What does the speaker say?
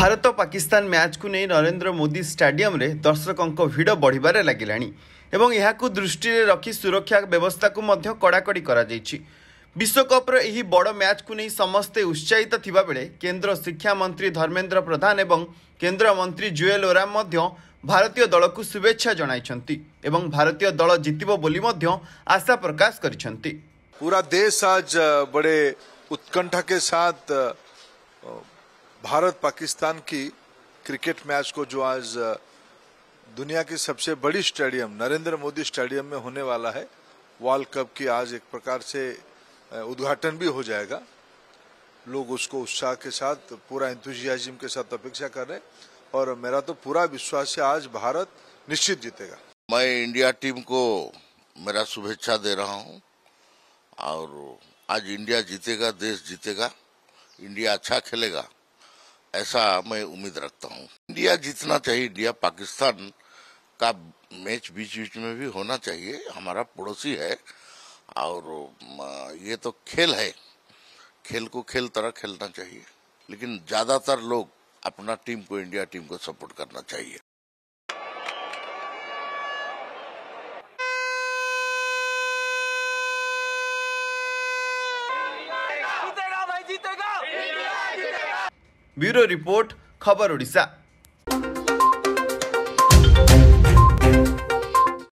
ଭାରତ ପାକିସ୍ତାନ ମ୍ୟାଚ୍କୁ ନେଇ ନରେନ୍ଦ୍ର ମୋଦି ଷ୍ଟାଡିୟମରେ ଦର୍ଶକଙ୍କ ଭିଡ଼ ବଢ଼ିବାରେ ଲାଗିଲାଣି ଏବଂ ଏହାକୁ ଦୃଷ୍ଟିରେ ରଖି ସୁରକ୍ଷା ବ୍ୟବସ୍ଥାକୁ ମଧ୍ୟ କଡ଼ାକଡ଼ି କରାଯାଇଛି ବିଶ୍ୱକପ୍ର ଏହି ବଡ଼ ମ୍ୟାଚ୍କୁ ନେଇ ସମସ୍ତେ ଉତ୍ସାହିତ ଥିବାବେଳେ କେନ୍ଦ୍ର ଶିକ୍ଷାମନ୍ତ୍ରୀ ଧର୍ମେନ୍ଦ୍ର ପ୍ରଧାନ ଏବଂ କେନ୍ଦ୍ରମନ୍ତ୍ରୀ ଜୁଏଲ ଓରାମ ମଧ୍ୟ ଭାରତୀୟ ଦଳକୁ ଶୁଭେଚ୍ଛା ଜଣାଇଛନ୍ତି ଏବଂ ଭାରତୀୟ ଦଳ ଜିତିବ ବୋଲି ମଧ୍ୟ ଆଶା ପ୍ରକାଶ କରିଛନ୍ତି ପୁରା ଦେଶ ଆଜ ବଡ଼େ ଉତ୍କଣ୍ଠା କେ ସାଥ भारत पाकिस्तान की क्रिकेट मैच को जो आज दुनिया की सबसे बड़ी स्टेडियम नरेंद्र मोदी स्टेडियम में होने वाला है वर्ल्ड कप की आज एक प्रकार से उद्घाटन भी हो जाएगा लोग उसको उत्साह के साथ पूरा इंतजियाजिम के साथ अपेक्षा कर रहे हैं और मेरा तो पूरा विश्वास है आज भारत निश्चित जीतेगा मैं इंडिया टीम को मेरा शुभेच्छा दे रहा हूँ और आज इंडिया जीतेगा देश जीतेगा इंडिया अच्छा खेलेगा ऐसा मैं उम्मीद रखता हूँ इंडिया जीतना चाहिए इंडिया पाकिस्तान का मैच बीच बीच में भी होना चाहिए हमारा पड़ोसी है और ये तो खेल है खेल को खेल तरह खेलना चाहिए लेकिन ज़्यादातर लोग अपना टीम को इंडिया टीम को सपोर्ट करना चाहिए ब्यूरो रिपोर्ट खबर ओडिशा